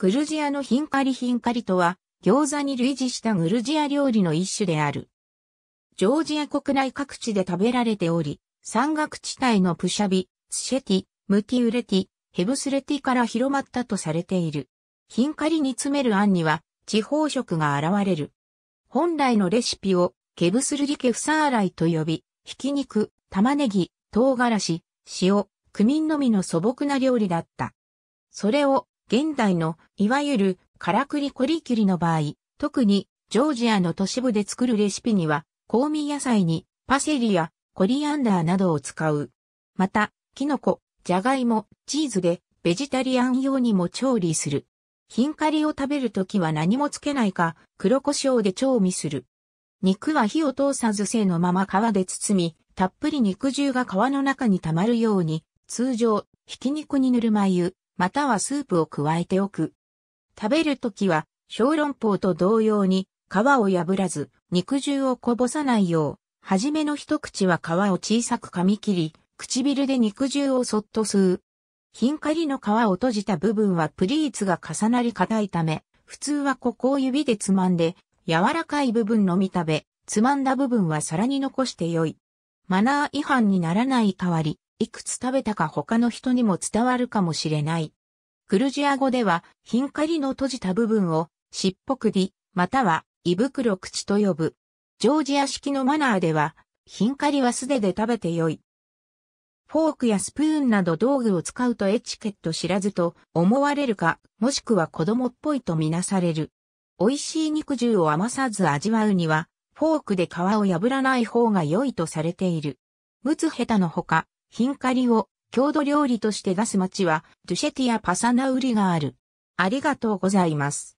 グルジアのヒンカリヒンカリとは、餃子に類似したグルジア料理の一種である。ジョージア国内各地で食べられており、山岳地帯のプシャビ、ツシェティ、ムティウレティ、ヘブスレティから広まったとされている。ヒンカリに詰める案には、地方食が現れる。本来のレシピを、ケブスルリケフサーライと呼び、ひき肉、玉ねぎ、唐辛子、塩、クミンのみの素朴な料理だった。それを現代の、いわゆる、からくりこりきりの場合、特に、ジョージアの都市部で作るレシピには、香味野菜に、パセリや、コリアンダーなどを使う。また、キノコ、ジャガイモ、チーズで、ベジタリアン用にも調理する。ヒンカリを食べるときは何もつけないか、黒胡椒で調味する。肉は火を通さず生のまま皮で包み、たっぷり肉汁が皮の中に溜まるように、通常、ひき肉にぬるま湯、またはスープを加えておく。食べるときは、小籠包と同様に、皮を破らず、肉汁をこぼさないよう、はじめの一口は皮を小さく噛み切り、唇で肉汁をそっと吸う。ヒンカリの皮を閉じた部分はプリーツが重なり硬いため、普通はここを指でつまんで、柔らかい部分のみ食べ、つまんだ部分は皿に残して良い。マナー違反にならない代わり、いくつ食べたか他の人にも伝わるかもしれない。クルジア語では、ヒンカリの閉じた部分を、しっぽくり、または、胃袋口と呼ぶ。ジョージア式のマナーでは、ヒンカリは素手で食べてよい。フォークやスプーンなど道具を使うとエチケット知らずと思われるか、もしくは子供っぽいとみなされる。美味しい肉汁を余さず味わうには、フォークで皮を破らない方が良いとされている。むつヘタのほか、ヒンカリを郷土料理として出す町は、ドゥシェティア・パサナウリがある。ありがとうございます。